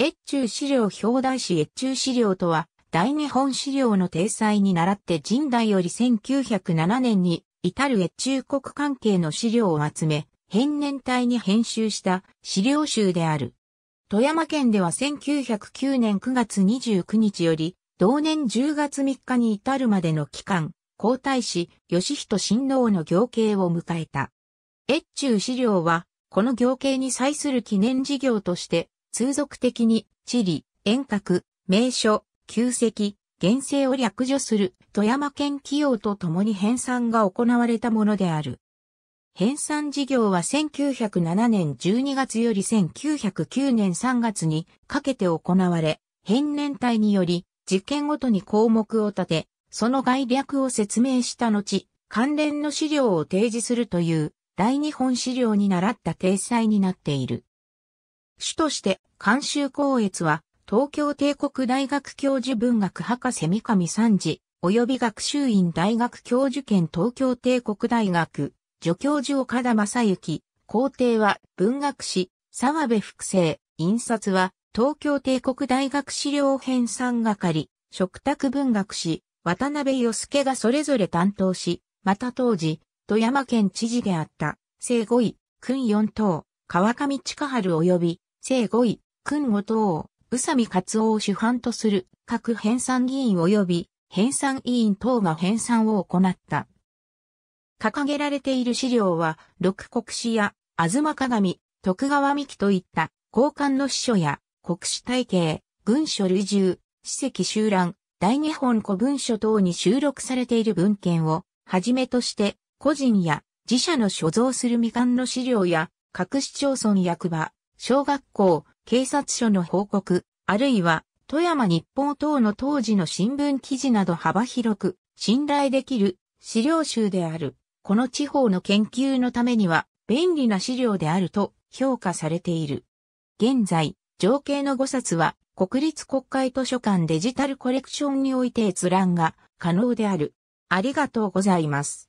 越中資料表題誌越中資料とは、大日本資料の体裁に倣って神代より1907年に至る越中国関係の資料を集め、編年体に編集した資料集である。富山県では1909年9月29日より、同年10月3日に至るまでの期間、皇太子、義人親王の行刑を迎えた。越中資料は、この行刑に際する記念事業として、通俗的に、地理、遠隔、名所、旧跡、原生を略除する富山県企業と共に編纂が行われたものである。編纂事業は1907年12月より1909年3月にかけて行われ、編年隊により事件ごとに項目を立て、その概略を説明した後、関連の資料を提示するという、大日本資料に倣った体裁になっている。主として監修光悦は東京帝国大学教授文学博士三上三次及び学習院大学教授兼東京帝国大学助教授岡田正幸皇帝は文学史沢部複製印刷は東京帝国大学資料編参係食卓文学史渡辺義介がそれぞれ担当し、また当時、富山県知事であった、生5位、君4等、川上近春及び、正語位、君後等、宇佐美勝夫を主犯とする各編纂議員及び編纂委員等が編纂を行った。掲げられている資料は、六国史や、東鏡、徳川三木といった交換の史書や国史体系、文書類従、史跡集覧、大日本古文書等に収録されている文献をはじめとして個人や自社の所蔵する未完の資料や各市町村役場、小学校、警察署の報告、あるいは富山日報等の当時の新聞記事など幅広く信頼できる資料集である。この地方の研究のためには便利な資料であると評価されている。現在、情景の5冊は国立国会図書館デジタルコレクションにおいて閲覧が可能である。ありがとうございます。